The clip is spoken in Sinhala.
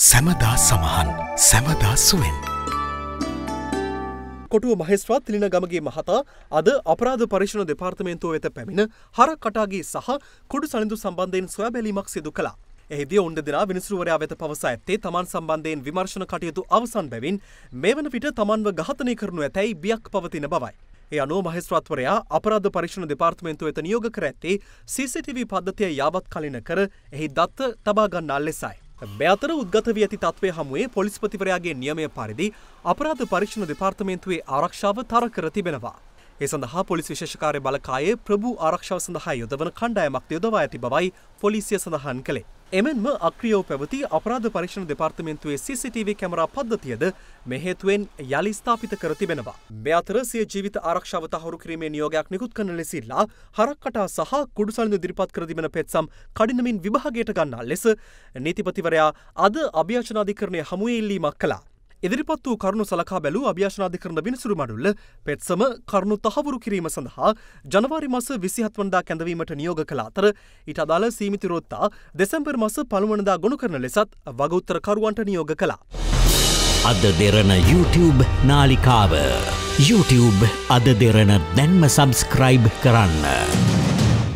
සැමදා සමහන් සැමදා සුවෙන්. කොටුව මහෙස්වත් තිලින ගමගේ මහතා අද අපරාධ පරීක්ෂණ දෙපාර්තමේන්තුව වෙත පැමිණ හරක් කටාගේ සහ කුඩු සනිඳු සම්බන්ධයෙන් සොයා බැලීමක් සිදු කළා. එහිදී ඔුන්ඩ දෙනා විනිසුරුවරයා වෙත පවසා ඇත්තේ තමන් සම්බන්ධයෙන් විමර්ශණ කටයුතු අවසන් බැවින් මේ වන විට තමන්ව ඝාතනය කරනු ඇතැයි බියක් පවතින බවයි. ඒ අනුව මහස්ත්‍රාත්වරයා අපරාධ පරීක්ෂණ දෙපාර්තමේන්තුව වෙත නියෝග කර ඇත්තේ CCTV පද්ධතිය යාවත් කලින කර එහි දත්ත තබා ගන්නා ලෙසයි. බෑතර උද්ගත වී ඇති තත්ත්වය හමුවේ පොලිස්පතිවරයාගේ නියමය පරිදි අපරාධ පරීක්ෂණ දෙපාර්තමේන්තුවේ ආරක්ෂාව තර කර තිබෙනවා. ඒ සඳහා පොලිස් විශේෂකාරය බලකායේ ප්‍රභූ ආරක්ෂාව සඳහා යොදවන කණ්ඩායමක් යොදවා ඇති බවයි පොලිසිය සඳහන් කළේ. එමෙන්ම අක්‍රියෝ පැවති අපරාධ පරීක්ෂණ දෙපාර්තමේන්තුවේ CCTV කැමරා පද්ධතියද මේ හේතුවෙන් යළි ස්ථාපිත කර තිබෙනවා. මේ අතර සිය ජීවිත ආරක්ෂාව තහවුරු කිරීමේ නියෝගයක් නිකුත් කරන ලෙසිල්ලා හරක්කටා සහ කුඩුසලිඳු ඉදිරිපත් කර තිබෙන පෙත්සම් කඩිනමින් විභාගයට ගන්නා ලෙස නීතිපතිවරයා අද අභියාචන අධිකරණය හමුවේ ඉල්ලීමක් කළා. ඉදිරිපත් වූ කරුණු සලකා බැලූ අභ්‍යාශනාධිකරණ බිනිසුරු මඩුල්ල පෙත්සම කරුණු තහවුරු කිරීම සඳහා ජනවාරි මස විසිහත් වනදා කැඳවීමට නියෝග කළ අතර ඊට අදාළ සීමිතිරොත්තා දෙසැම්බර් මස පළමුවනදා ගොුණු කරන ලෙසත් වගඋත්තරකරුවන්ට නියෝග කළා. අද දෙරන YouTube නාලිකාව YouTube අද දෙරන දැන්ම සබස්ක්‍රයිබ් කරන්න.